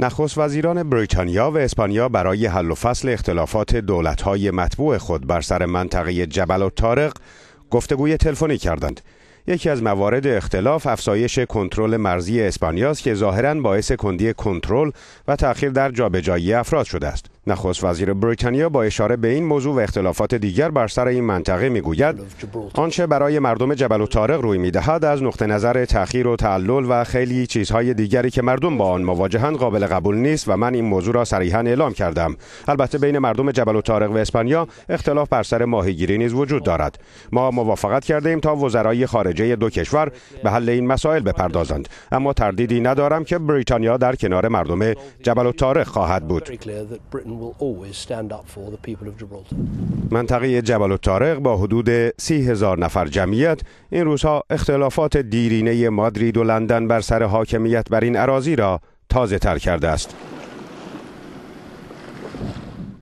نخست وزیران بریتانیا و اسپانیا برای حل و فصل اختلافات دولت‌های مطبوع خود بر سر منطقه جبل و تارق گفتگوی تلفنی کردند. یکی از موارد اختلاف افزایش کنترل مرزی اسپانیا که ظاهرا باعث کندی کنترل و تأخیر در جابجایی افراد شده است. نخست وزیر بریتانیا با اشاره به این موضوع و اختلافات دیگر بر سر این منطقه میگوید آنچه برای مردم جبل و روی میدهد از نقطه نظر تأخیر و تعلل و خیلی چیزهای دیگری که مردم با آن مواجهند قابل قبول نیست و من این موضوع را صریحا اعلام کردم البته بین مردم جبل و و اسپانیا اختلاف بر سر ماهیگیری نیز وجود دارد ما موافقت کرده ایم تا وزرای خارجه دو کشور به حل این مسائل بپردازند اما تردیدی ندارم که بریتانیا در کنار مردم جبل و خواهد بود منطقه جبل الطارق با حدود سی هزار نفر جمعیت این روزها اختلافات دیرینه مادرید و لندن بر سر حاکمیت بر این عراضی را تازه تر کرده است.